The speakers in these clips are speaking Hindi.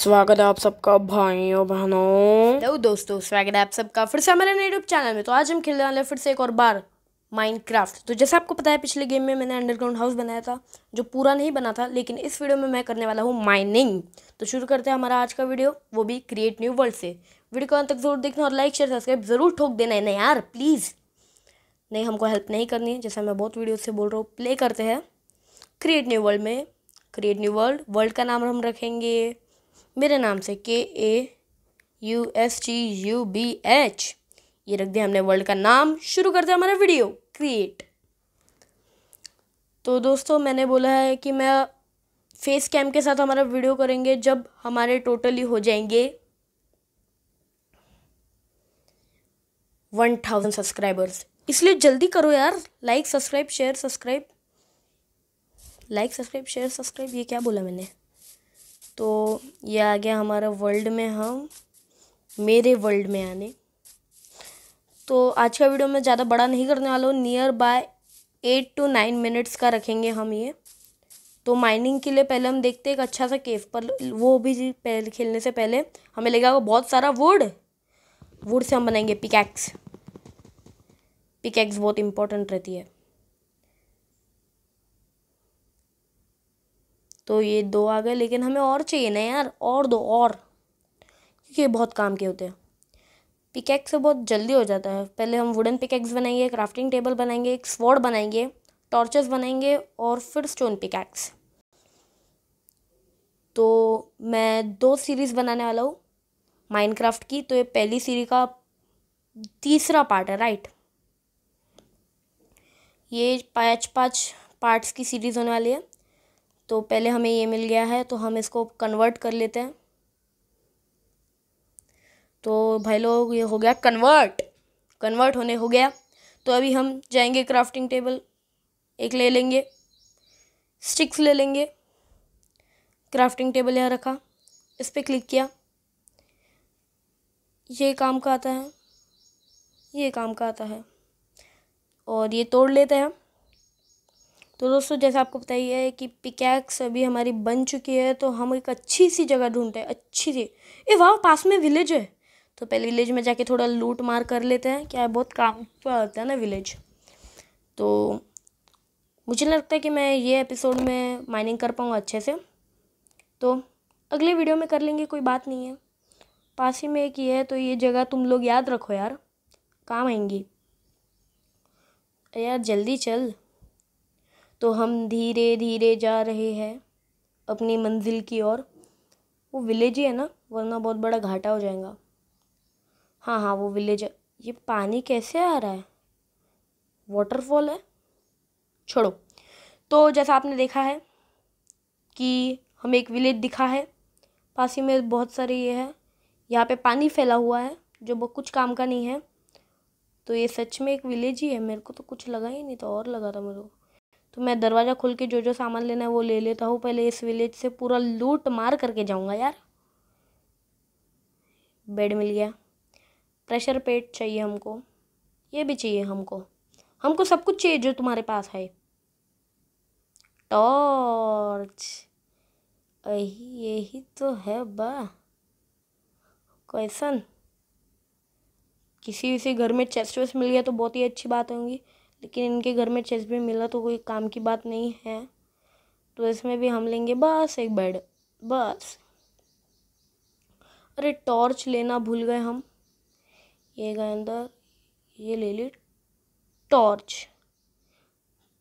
स्वागत है आप सबका भाइयों बहनों तो दोस्तों स्वागत है आप सबका फिर से हमारे यूट्यूब चैनल में तो आज हम खेलने वाले फिर से एक और बार माइनक्राफ्ट तो जैसे आपको पता है पिछले गेम में मैंने अंडरग्राउंड हाउस बनाया था जो पूरा नहीं बना था लेकिन इस वीडियो में मैं करने वाला हूँ माइनिंग तो शुरू करते हैं हमारा आज का वीडियो वो भी क्रिएट न्यू वर्ल्ड से वीडियो को अंत तक जरूर देखना और लाइक शेयर सब्सक्राइब जरूर ठोक देना है ना यार प्लीज़ नहीं हमको हेल्प नहीं करनी है जैसा मैं बहुत वीडियो से बोल रहा हूँ प्ले करते हैं क्रिएट न्यू वर्ल्ड में क्रिएट न्यू वर्ल्ड वर्ल्ड का नाम हम रखेंगे मेरे नाम से K A U S T U B H ये रख दिया हमने वर्ल्ड का नाम शुरू करते दिया हमारा वीडियो क्रिएट तो दोस्तों मैंने बोला है कि मैं फेस कैम के साथ हमारा वीडियो करेंगे जब हमारे टोटली हो जाएंगे वन थाउजेंड सब्सक्राइबर्स इसलिए जल्दी करो यार like subscribe share subscribe like subscribe share subscribe ये क्या बोला मैंने तो ये आ गया हमारा वर्ल्ड में हम मेरे वर्ल्ड में आने तो आज का वीडियो मैं ज़्यादा बड़ा नहीं करने वाला हूँ nearby eight to nine minutes का रखेंगे हम ये तो माइनिंग के लिए पहले हम देखते हैं एक अच्छा सा केव पर वो भी पहले खेलने से पहले हमें लगेगा बहुत सारा वुड वुड से हम बनाएंगे पिकैक्स पिकैक्स बहुत इंपॉर्टेंट रहती है तो ये दो आ गए लेकिन हमें और चाहिए ना यार और दो और क्योंकि ये बहुत काम के होते हैं पिकैक्स से बहुत जल्दी हो जाता है पहले हम वुडन पिकैक्स बनाएंगे क्राफ्टिंग टेबल बनाएंगे एक स्वॉर्ड बनाएंगे टॉर्चेस बनाएंगे और फिर स्टोन पिकैक्स तो मैं दो सीरीज़ बनाने वाला हूँ माइनक्राफ्ट की तो ये पहली सीरी का तीसरा पार्ट है राइट ये पाँच पाँच पार्ट्स की सीरीज़ होने वाली है तो पहले हमें ये मिल गया है तो हम इसको कन्वर्ट कर लेते हैं तो भाई लोग ये हो गया कन्वर्ट कन्वर्ट होने हो गया तो अभी हम जाएंगे क्राफ्टिंग टेबल एक ले लेंगे स्टिक्स ले लेंगे क्राफ्टिंग टेबल यहाँ रखा इस पर क्लिक किया ये काम का आता है ये काम का आता है और ये तोड़ लेते हैं तो दोस्तों जैसा आपको बताइए कि पिकैक्स अभी हमारी बन चुकी है तो हम एक अच्छी सी जगह ढूंढते हैं अच्छी सी ए वाह पास में विलेज है तो पहले विलेज में जाके थोड़ा लूट मार कर लेते हैं क्या है बहुत काम होता है ना विलेज तो मुझे लगता है कि मैं ये एपिसोड में माइनिंग कर पाऊँगा अच्छे से तो अगले वीडियो में कर लेंगे कोई बात नहीं है पास ही में एक ये है तो ये जगह तुम लोग याद रखो यार काम आएंगी यार जल्दी चल तो हम धीरे धीरे जा रहे हैं अपनी मंजिल की ओर वो विलेज ही है ना वरना बहुत बड़ा घाटा हो जाएगा हाँ हाँ वो विलेज है ये पानी कैसे आ रहा है वाटरफॉल है छोड़ो तो जैसा आपने देखा है कि हमें एक विलेज दिखा है पास ही में बहुत सारे ये है यहाँ पे पानी फैला हुआ है जो वो कुछ काम का नहीं है तो ये सच में एक विलेज ही है मेरे को तो कुछ लगा ही नहीं तो और लगा था मेरे को तो मैं दरवाज़ा खोल के जो जो सामान लेना है वो ले लेता हूँ पहले इस विलेज से पूरा लूट मार करके जाऊँगा यार बेड मिल गया प्रेशर पेट चाहिए हमको ये भी चाहिए हमको हमको सब कुछ चाहिए जो तुम्हारे पास है टॉर्च यही तो है बा क्वेश्चन किसी किसी घर में चेस्ट वेस्ट मिल गया तो बहुत ही अच्छी बात होगी लेकिन इनके घर में चेस भी मिला तो कोई काम की बात नहीं है तो इसमें भी हम लेंगे बस एक बेड बस अरे टॉर्च लेना भूल गए हम ये गए अंदर ये ले ली टॉर्च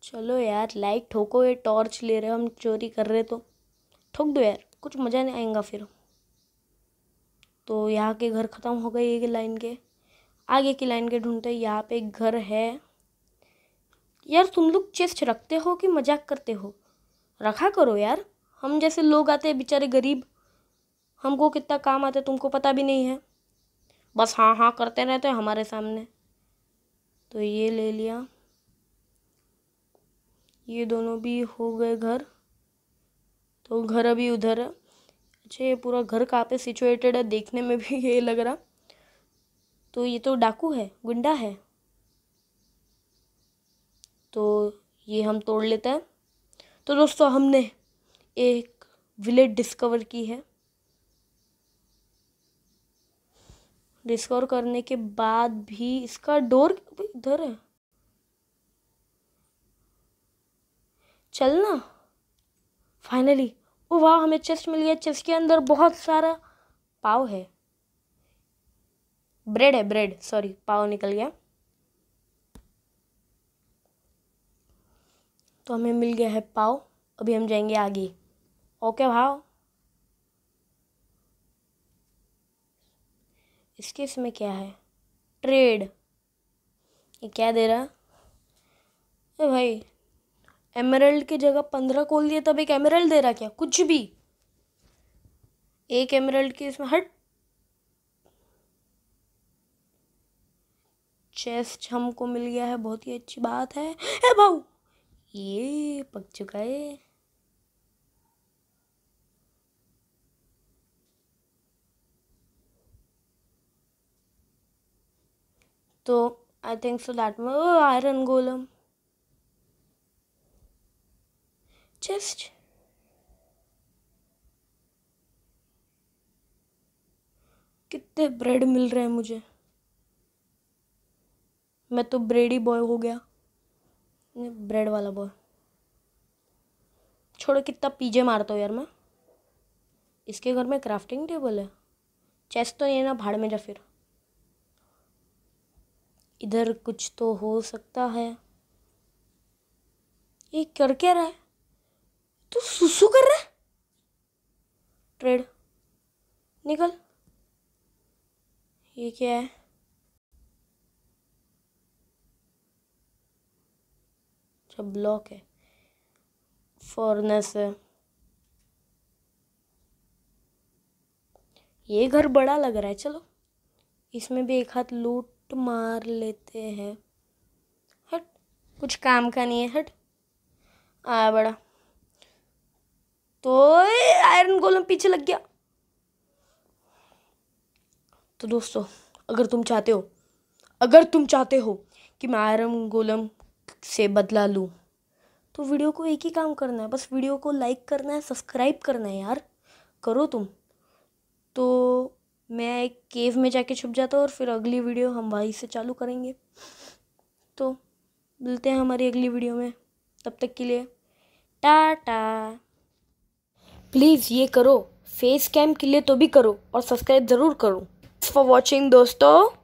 चलो यार लाइट ठोको ये टॉर्च ले रहे हो हम चोरी कर रहे तो ठोक दो यार कुछ मज़ा नहीं आएगा फिर तो यहाँ के घर ख़त्म हो गए ये लाइन के आगे की लाइन के ढूंढते यहाँ पे एक घर है यार तुम लोग चेस्ट रखते हो कि मजाक करते हो रखा करो यार हम जैसे लोग आते हैं बेचारे गरीब हमको कितना काम आता है तुमको पता भी नहीं है बस हाँ हाँ करते रहते हैं हमारे सामने तो ये ले लिया ये दोनों भी हो गए घर तो घर अभी उधर है अच्छा ये पूरा घर कहाँ पे सिचुएटेड है देखने में भी ये लग रहा तो ये तो डाकू है गुंडा है तो ये हम तोड़ लेते हैं तो दोस्तों हमने एक विलेज डिस्कवर की है डिस्कवर करने के बाद भी इसका डोर इधर है चलना फाइनली ओ वाह हमें चेस्ट मिल गया चेस्ट के अंदर बहुत सारा पाव है ब्रेड है ब्रेड सॉरी पाव निकल गया तो हमें मिल गया है पाव अभी हम जाएंगे आगे ओके भाव इसके इसमें क्या है ट्रेड ये क्या दे रहा है भाई एमरल्ड की जगह पंद्रह कोल दिए तब एक एमरल्ड दे रहा क्या कुछ भी एक एमरल्ड की इसमें हट चेस्ट हमको मिल गया है बहुत ही अच्छी बात है ए भाऊ ये पक चुका है तो आई थिंक सो दैट में आयरन गोलम चेस्ट कितने ब्रेड मिल रहे हैं मुझे मैं तो ब्रेडी बॉय हो गया ब्रेड वाला बॉय छोड़ो कितना पीजे मारता हूँ यार मैं इसके घर में क्राफ्टिंग टेबल है चेस्ट तो नहीं है ना भाड़ में जा फिर इधर कुछ तो हो सकता है ये कर क्या रहा है तू तो सुसु कर रहा है ट्रेड निकल ये क्या है उसका ब्लॉक है फॉरनेस है ये घर बड़ा लग रहा है चलो इसमें भी एक हाथ लूट मार लेते हैं हट कुछ काम का नहीं है हट आया बड़ा तो आयरन गोलम पीछे लग गया तो दोस्तों अगर तुम चाहते हो अगर तुम चाहते हो कि मैं आयरन गोलम से बदला लूँ तो वीडियो को एक ही काम करना है बस वीडियो को लाइक करना है सब्सक्राइब करना है यार करो तुम तो मैं एक केव में जाके छुप जाता और फिर अगली वीडियो हम वहीं से चालू करेंगे तो मिलते हैं हमारी अगली वीडियो में तब तक के लिए टाटा प्लीज़ ये करो फेस कैम के लिए तो भी करो और सब्सक्राइब ज़रूर करो फॉर वॉचिंग दोस्तों